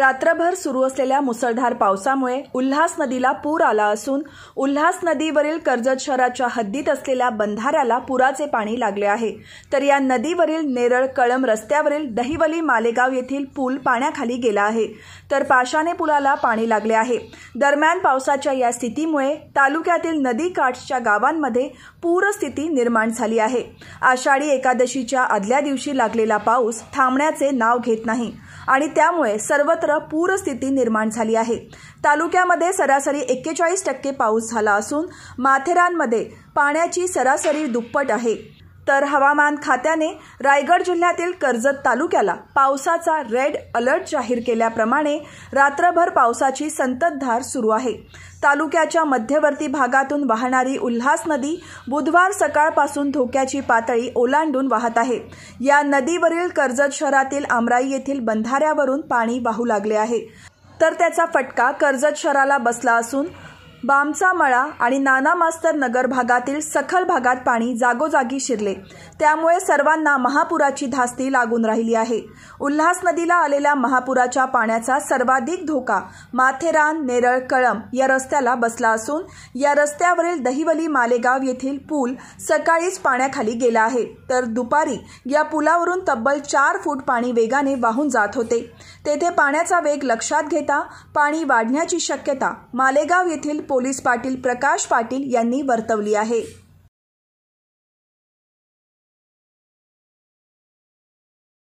रात्रभर सुरू असलेल्या मुसळधार पावसामुळे उल्हास नदीला पूर आला असून उल्हास नदीवरील कर्जत शहराच्या हद्दीत असलेल्या बंधाऱ्याला पुराचे पाणी लागले आहे तर या नदीवरील नेरळ कळम रस्त्यावरील दहिवली मालेगाव येथील पूल पाण्याखाली गेला आहे तर पाशाने पुलाला पाणी लागले आहे दरम्यान पावसाच्या या स्थितीमुळे तालुक्यातील नदीकाठच्या गावांमध्ये पूरस्थिती निर्माण झाली आहे आषाढी एकादशीच्या आदल्या दिवशी लागलेला पाऊस थांबण्याचे नाव घेत नाही आणि त्यामुळे सर्वत्र पूरस्थिती निर्माण झाली आहे तालुक्यामध्ये सरासरी एक्केचाळीस टक्के पाऊस झाला असून माथेरानमध्ये पाण्याची सरासरी दुप्पट आहे तर हवामान खात्याने रायगड जिल्ह्यातील कर्जत तालुक्याला पावसाचा रेड अलर्ट जाहीर केल्याप्रमाणे रात्रभर पावसाची संततधार सुरू आहे तालुक्याच्या मध्यवर्ती भागातून वाहणारी उल्हास नदी बुधवार सकाळपासून धोक्याची पातळी ओलांडून वाहत आहे या नदीवरील कर्जत शहरातील आमराई येथील बंधाऱ्यावरून पाणी वाहू लागले आहे तर त्याचा फटका कर्जत शहराला बसला असून बामचा मळा आणि नाना मास्तर नगर भागातील सखल भागात पाणी जागोजागी शिरले त्यामुळे सर्वांना महापुराची धास्ती लागून राहिली आहे उल्हास नदीला आलेल्या महापुराच्या पाण्याचा सर्वाधिक धोका माथेरान नेरळ कळम या रस्त्याला बसला असून या रस्त्यावरील दहिवली मालेगाव येथील पूल सकाळीच पाण्याखाली गेला आहे तर दुपारी या पुलावरून तब्बल चार फूट पाणी वेगाने वाहून जात होते तेथे पाण्याचा वेग लक्षात घेता पाणी वाढण्याची शक्यता मालेगाव येथील पोलीस पाटील प्रकाश पाटील यांनी वर्तवली आहे